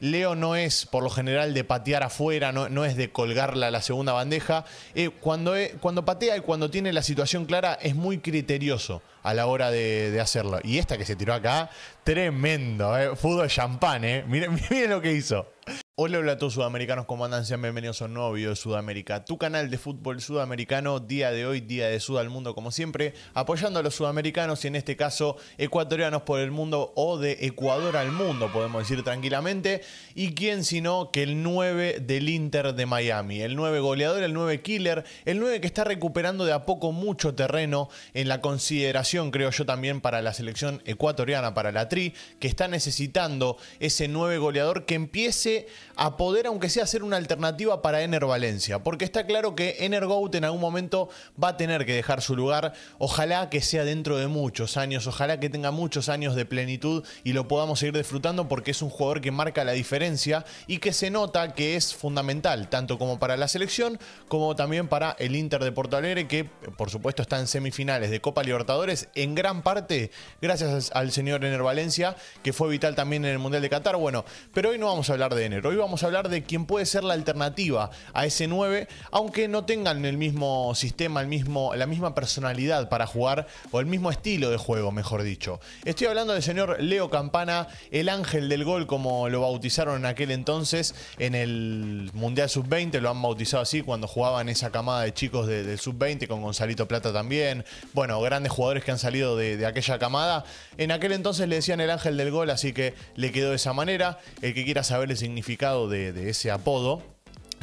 Leo no es por lo general de patear afuera, no, es de colgarla a la segunda bandeja. Eh, eh, cuando patea y cuando tiene la situación clara es muy criterioso a la hora de, hacerlo. Y esta que se tiró acá, tremendo, ¿eh? Fútbol champán, ¿eh? Miren, miren lo que hizo. Hola, hola a todos sudamericanos, comandancia andan? bienvenidos a un nuevo de Sudamérica, tu canal de fútbol sudamericano, día de hoy, día de Sud al mundo, como siempre, apoyando a los sudamericanos y en este caso ecuatorianos por el mundo o de Ecuador al mundo, podemos decir tranquilamente. Y quién sino que el 9 del Inter de Miami, el 9 goleador, el 9 killer, el 9 que está recuperando de a poco mucho terreno en la consideración creo yo, también para la selección ecuatoriana, para la Tri, que está necesitando ese nueve goleador que empiece a poder, aunque sea, ser una alternativa para Ener Valencia. Porque está claro que Ener Gout en algún momento va a tener que dejar su lugar. Ojalá que sea dentro de muchos años, ojalá que tenga muchos años de plenitud y lo podamos seguir disfrutando porque es un jugador que marca la diferencia y que se nota que es fundamental, tanto como para la selección como también para el Inter de Porto Alegre, que por supuesto está en semifinales de Copa Libertadores en gran parte gracias al señor Ener Valencia, que fue vital también en el Mundial de Qatar. Bueno, pero hoy no vamos a hablar de Ener, hoy vamos a hablar de quién puede ser la alternativa a ese 9, aunque no tengan el mismo sistema, el mismo, la misma personalidad para jugar o el mismo estilo de juego, mejor dicho. Estoy hablando del señor Leo Campana, el ángel del gol, como lo bautizaron en aquel entonces en el Mundial Sub-20, lo han bautizado así cuando jugaban esa camada de chicos del Sub-20 con Gonzalito Plata también. Bueno, grandes jugadores que han salido de, aquella camada. En aquel entonces le decían el ángel del gol, así que le quedó de esa manera. El que quiera saber el significado de ese apodo,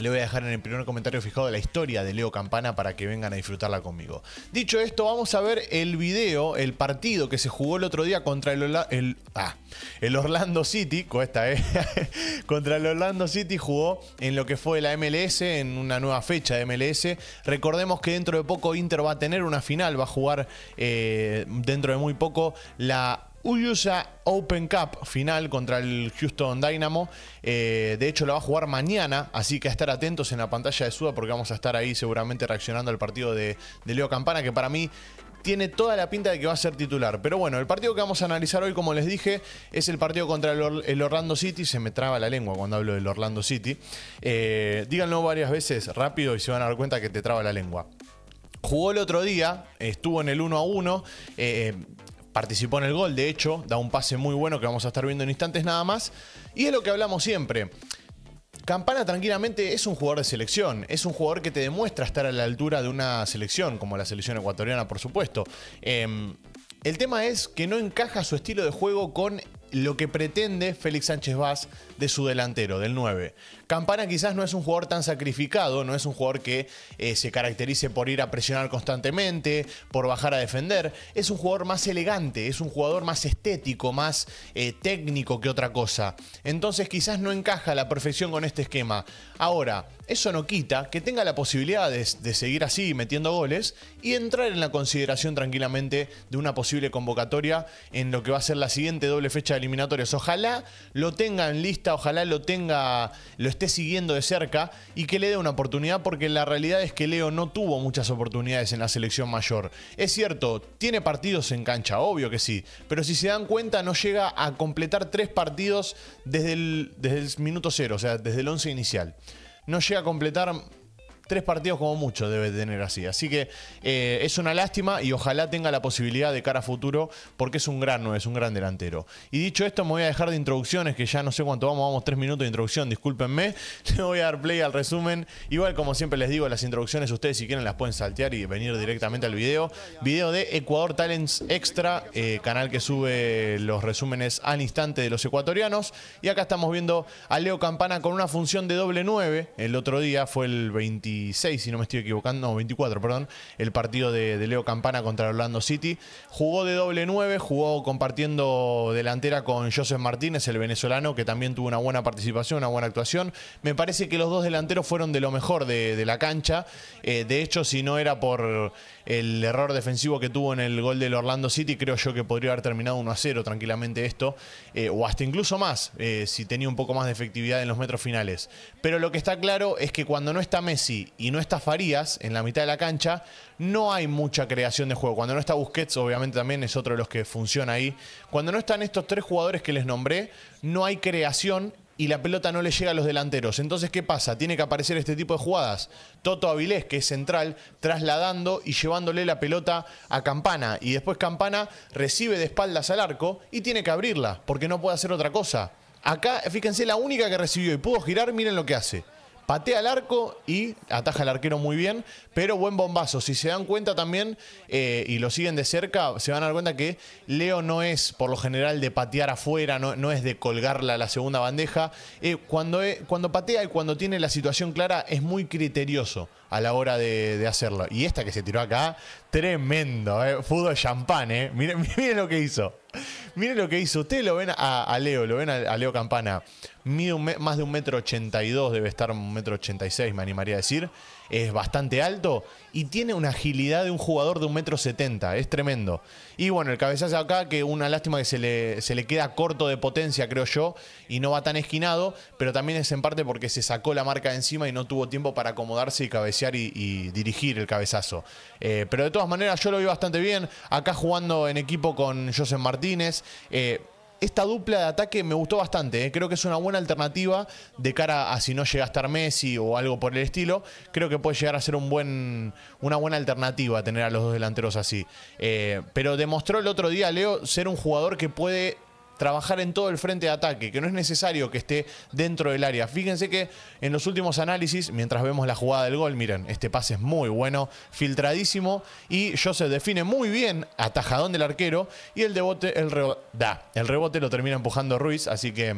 le voy a dejar en el primer comentario fijado la historia de Leo Campana para que vengan a disfrutarla conmigo. Dicho esto, vamos a ver el video, el partido que se jugó el otro día contra el, el, ah, el Orlando City. Cuesta, ¿eh? contra el Orlando City jugó en lo que fue la MLS, en una nueva fecha de MLS. Recordemos que dentro de poco Inter va a tener una final, va a jugar eh, dentro de muy poco la USA Open Cup final contra el Houston Dynamo. Eh, de hecho, lo va a jugar mañana, así que a estar atentos en la pantalla de Suda porque vamos a estar ahí seguramente reaccionando al partido de, Leo Campana, que para mí tiene toda la pinta de que va a ser titular. Pero bueno, el partido que vamos a analizar hoy, como les dije, es el partido contra el, Orlando City. Se me traba la lengua cuando hablo del Orlando City. Eh, díganlo varias veces rápido y se van a dar cuenta que te traba la lengua. Jugó el otro día, estuvo en el 1 a 1 participó en el gol, de hecho, da un pase muy bueno que vamos a estar viendo en instantes nada más. Y es lo que hablamos siempre. Campana tranquilamente es un jugador de selección, es un jugador que te demuestra estar a la altura de una selección, como la selección ecuatoriana, por supuesto. Em, el tema es que no encaja su estilo de juego con lo que pretende Félix Sánchez Vaz de su delantero, del 9. Campana quizás no es un jugador tan sacrificado, no es un jugador que eh, se caracterice por ir a presionar constantemente, por bajar a defender. Es un jugador más elegante, es un jugador más estético, más eh, técnico que otra cosa. Entonces quizás no encaja a la perfección con este esquema. Ahora, eso no quita que tenga la posibilidad de seguir así metiendo goles y entrar en la consideración tranquilamente de una posible convocatoria en lo que va a ser la siguiente doble fecha Eliminatorios, Ojalá lo tenga en lista, ojalá lo tenga, lo esté siguiendo de cerca y que le dé una oportunidad, porque la realidad es que Leo no tuvo muchas oportunidades en la selección mayor. Es cierto, tiene partidos en cancha, obvio que sí, pero si se dan cuenta, no llega a completar tres partidos desde el, desde el minuto cero, o sea, desde el once inicial. No llega a completar tres partidos como mucho debe tener así. Así que eh, es una lástima y ojalá tenga la posibilidad de cara a futuro porque es un gran no es un gran delantero. Y dicho esto, me voy a dejar de introducciones, que ya no sé cuánto vamos, vamos tres minutos de introducción, discúlpenme. Le voy a dar play al resumen. Igual como siempre les digo, las introducciones ustedes si quieren las pueden saltear y venir directamente al video. Video de Ecuador Talents Extra, eh, canal que sube los resúmenes al instante de los ecuatorianos. Y acá estamos viendo a Leo Campana con una función de doble 9. El otro día fue el 20 si no me estoy equivocando, no, 24, perdón, el partido de, Leo Campana contra Orlando City. Jugó de doble 9, jugó compartiendo delantera con Joseph Martínez, el venezolano, que también tuvo una buena participación, una buena actuación. Me parece que los dos delanteros fueron de lo mejor de, la cancha. Eh, de hecho, si no era por el error defensivo que tuvo en el gol del Orlando City, creo yo que podría haber terminado 1 a 0 tranquilamente esto, eh, o hasta incluso más, eh, si tenía un poco más de efectividad en los metros finales. Pero lo que está claro es que cuando no está Messi y no está Farías en la mitad de la cancha, no hay mucha creación de juego. Cuando no está Busquets, obviamente también es otro de los que funciona ahí. Cuando no están estos tres jugadores que les nombré, no hay creación y la pelota no le llega a los delanteros. Entonces, ¿qué pasa? Tiene que aparecer este tipo de jugadas. Toto Avilés, que es central, trasladando y llevándole la pelota a Campana. Y después Campana recibe de espaldas al arco y tiene que abrirla, porque no puede hacer otra cosa. Acá, fíjense, la única que recibió y pudo girar, miren lo que hace patea el arco y ataja al arquero muy bien, pero buen bombazo. Si se dan cuenta también eh, y lo siguen de cerca, se van a dar cuenta que Leo no es por lo general de patear afuera, no, es de colgarla a la segunda bandeja. Eh, cuando, eh, cuando patea y cuando tiene la situación clara es muy criterioso a la hora de, hacerlo. Y esta que se tiró acá, tremendo, fútbol champán, miren, miren lo que hizo. Mire lo que hizo. Ustedes lo ven a, Leo, lo ven a, Leo Campana. Mide más de un metro ochenta y dos, debe estar un metro ochenta y seis, me animaría a decir es bastante alto y tiene una agilidad de un jugador de un metro setenta, es tremendo. Y bueno, el cabezazo acá, que una lástima que se le, queda corto de potencia, creo yo, y no va tan esquinado, pero también es en parte porque se sacó la marca de encima y no tuvo tiempo para acomodarse y cabecear y, dirigir el cabezazo. Eh, pero de todas maneras, yo lo vi bastante bien, acá jugando en equipo con Joseph Martínez. Eh, esta dupla de ataque me gustó bastante. ¿eh? Creo que es una buena alternativa de cara a si no llega a estar Messi o algo por el estilo. Creo que puede llegar a ser un buen, una buena alternativa tener a los dos delanteros así. Eh, pero demostró el otro día, Leo, ser un jugador que puede trabajar en todo el frente de ataque, que no es necesario que esté dentro del área. Fíjense que en los últimos análisis, mientras vemos la jugada del gol, miren, este pase es muy bueno, filtradísimo, y Joseph define muy bien, atajadón del arquero, y el, debote, el, rebote, da, el rebote lo termina empujando Ruiz, así que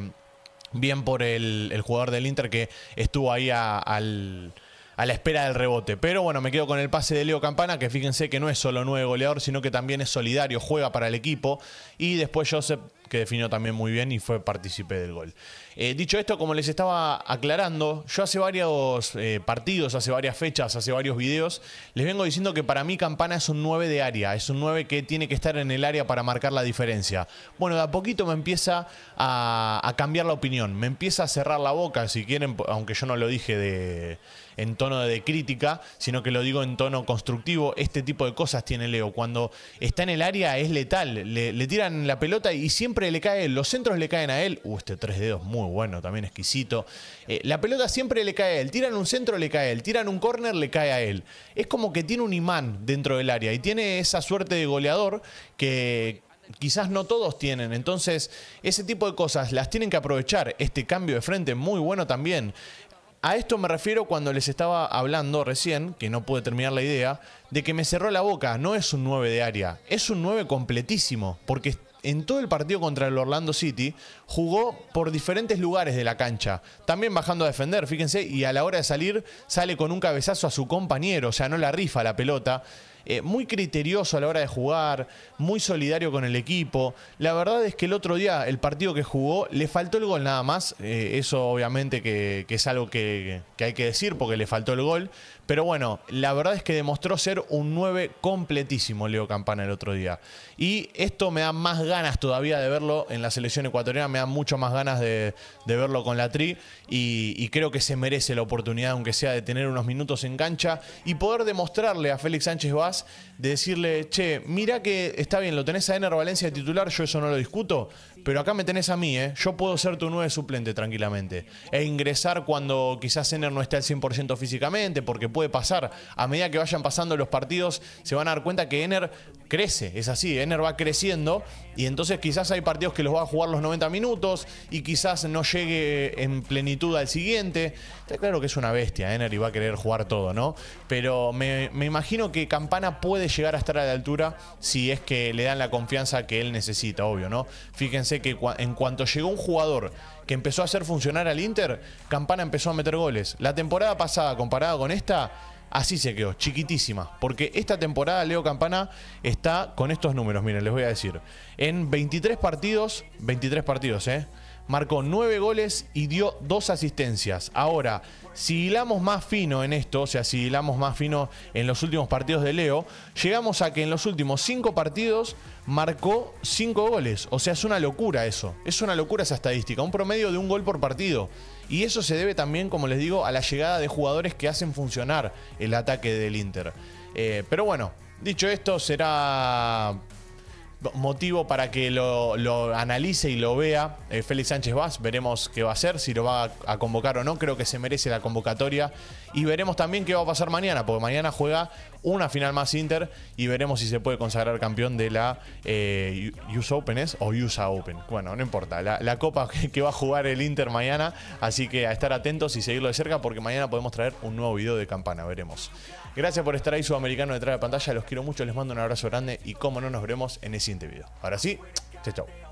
bien por el, jugador del Inter que estuvo ahí a, a la espera del rebote. Pero bueno, me quedo con el pase de Leo Campana, que fíjense que no es solo nueve goleador, sino que también es solidario, juega para el equipo. Y después Joseph que definió también muy bien y fue partícipe del gol. Eh, dicho esto, como les estaba aclarando, yo hace varios eh, partidos, hace varias fechas, hace varios videos, les vengo diciendo que para mí Campana es un 9 de área, es un 9 que tiene que estar en el área para marcar la diferencia. Bueno, de a poquito me empieza a, cambiar la opinión, me empieza a cerrar la boca, si quieren, aunque yo no lo dije de en tono de crítica, sino que lo digo en tono constructivo. Este tipo de cosas tiene Leo. Cuando está en el área es letal. Le, tiran la pelota y siempre le cae, los centros le caen a él. Uh, este tres dedos muy bueno, también exquisito. Eh, la pelota siempre le cae a él, tiran un centro, le cae a él, tiran un córner, le cae a él. Es como que tiene un imán dentro del área y tiene esa suerte de goleador que, quizás no todos tienen. Entonces, ese tipo de cosas las tienen que aprovechar. Este cambio de frente muy bueno también. A esto me refiero cuando les estaba hablando recién, que no pude terminar la idea, de que me cerró la boca. No es un 9 de área, es un 9 completísimo, porque en todo el partido contra el Orlando City, jugó por diferentes lugares de la cancha, también bajando a defender, fíjense, y a la hora de salir sale con un cabezazo a su compañero, o sea, no la rifa la pelota. Eh, muy criterioso a la hora de jugar, muy solidario con el equipo. La verdad es que el otro día, el partido que jugó, le faltó el gol nada más. Eh, eso obviamente que, es algo que, hay que decir porque le faltó el gol. Pero bueno, la verdad es que demostró ser un 9 completísimo Leo Campana el otro día. Y esto me da más ganas todavía de verlo en la selección ecuatoriana, me da mucho más ganas de, verlo con la Tri y, y, creo que se merece la oportunidad, aunque sea de tener unos minutos en cancha y poder demostrarle a Félix Sánchez Vaz de decirle, che, mira que está bien, lo tenés a Ener Valencia de titular, yo eso no lo discuto, pero acá me tenés a mí, ¿eh? Yo puedo ser tu nueve suplente tranquilamente. E ingresar cuando quizás Ener no esté al 100% físicamente, porque puede pasar. A medida que vayan pasando los partidos, se van a dar cuenta que Ener crece. Es así, Ener va creciendo. Y entonces quizás hay partidos que los va a jugar los 90 minutos y quizás no llegue en plenitud al siguiente. Está claro que es una bestia, Ener, y va a querer jugar todo, ¿no? Pero me, me imagino que Campana puede llegar a estar a la altura si es que le dan la confianza que él necesita, obvio, ¿no? Fíjense que en cuanto llegó un jugador que empezó a hacer funcionar al Inter, Campana empezó a meter goles. La temporada pasada comparada con esta, así se quedó, chiquitísima. Porque esta temporada Leo Campana está con estos números, miren, les voy a decir en 23 partidos, 23 partidos, ¿eh? Marcó 9 goles y dio 2 asistencias. Ahora, si hilamos más fino en esto, o sea, si hilamos más fino en los últimos partidos de Leo, llegamos a que en los últimos 5 partidos marcó 5 goles. O sea, es una locura eso. Es una locura esa estadística. Un promedio de un gol por partido. Y eso se debe también, como les digo, a la llegada de jugadores que hacen funcionar el ataque del Inter. Eh, pero bueno, dicho esto, será motivo para que lo, analice y lo vea eh, Félix Sánchez Vaz. Veremos qué va a hacer, si lo va a, convocar o no. Creo que se merece la convocatoria y veremos también qué va a pasar mañana, porque mañana juega una final más Inter y veremos si se puede consagrar campeón de la eh, US Open o USA Open. Bueno, no importa. La, copa que va a jugar el Inter mañana. Así que a estar atentos y seguirlo de cerca porque mañana podemos traer un nuevo video de campana. Veremos. Gracias por estar ahí, sudamericano detrás de pantalla. Los quiero mucho, les mando un abrazo grande y como no nos veremos en el siguiente video. Ahora sí, chau chao.